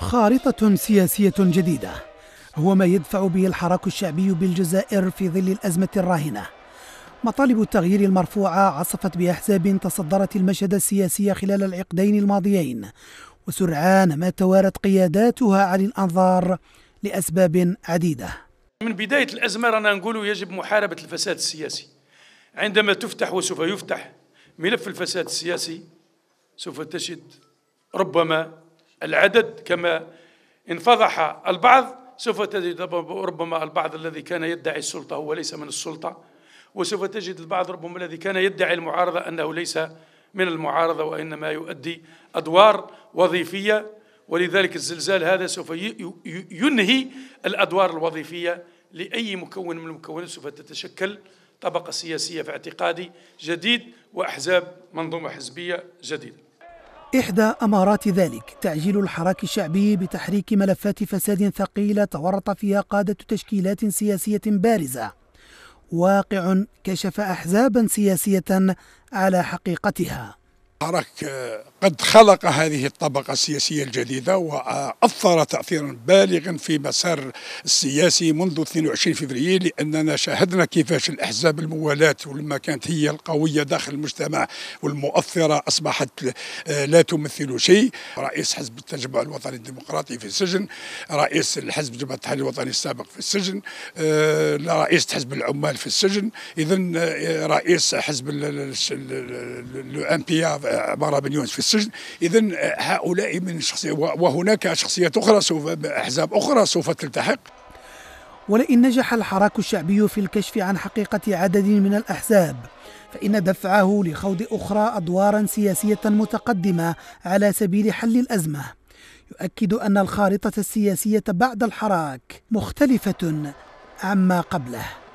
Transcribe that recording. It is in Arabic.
خارطة سياسية جديدة هو ما يدفع به الحراك الشعبي بالجزائر في ظل الأزمة الراهنة مطالب التغيير المرفوعة عصفت بأحزاب تصدرت المشهد السياسي خلال العقدين الماضيين وسرعان ما توارت قياداتها عن الأنظار لأسباب عديدة من بداية الأزمة رانا نقول يجب محاربة الفساد السياسي عندما تفتح وسوف يفتح ملف الفساد السياسي سوف تجد ربما العدد كما انفضح البعض سوف تجد ربما البعض الذي كان يدعي السلطة هو ليس من السلطة وسوف تجد البعض ربما الذي كان يدعي المعارضة أنه ليس من المعارضة وإنما يؤدي أدوار وظيفية ولذلك الزلزال هذا سوف ينهي الأدوار الوظيفية لأي مكون من المكونات سوف تتشكل طبقة سياسية في اعتقادي جديد وأحزاب منظومة حزبية جديدة إحدى أمارات ذلك تعجيل الحراك الشعبي بتحريك ملفات فساد ثقيلة تورط فيها قادة تشكيلات سياسية بارزة واقع كشف أحزابا سياسية على حقيقتها حرك قد خلق هذه الطبقة السياسية الجديدة وأثر تأثيرا بالغا في مسار السياسي منذ 22 فبراير لأننا شاهدنا كيفاش الأحزاب الموالاة ولما كانت هي القوية داخل المجتمع والمؤثرة أصبحت لا تمثل شيء رئيس حزب التجمع الوطني الديمقراطي في السجن رئيس الحزب جبهة التحرير الوطني السابق في السجن رئيس حزب العمال في السجن إذا رئيس حزب الأمبيا عباره بن يونس في السجن اذا آه، هؤلاء من شخصيه وهناك شخصيات اخرى سوف احزاب اخرى سوف تلتحق ولئن نجح الحراك الشعبي في الكشف عن حقيقه عدد من الاحزاب فإن دفعه لخوض أخرى أدوارا سياسية متقدمة على سبيل حل الأزمة يؤكد أن الخارطة السياسية بعد الحراك مختلفة عما قبله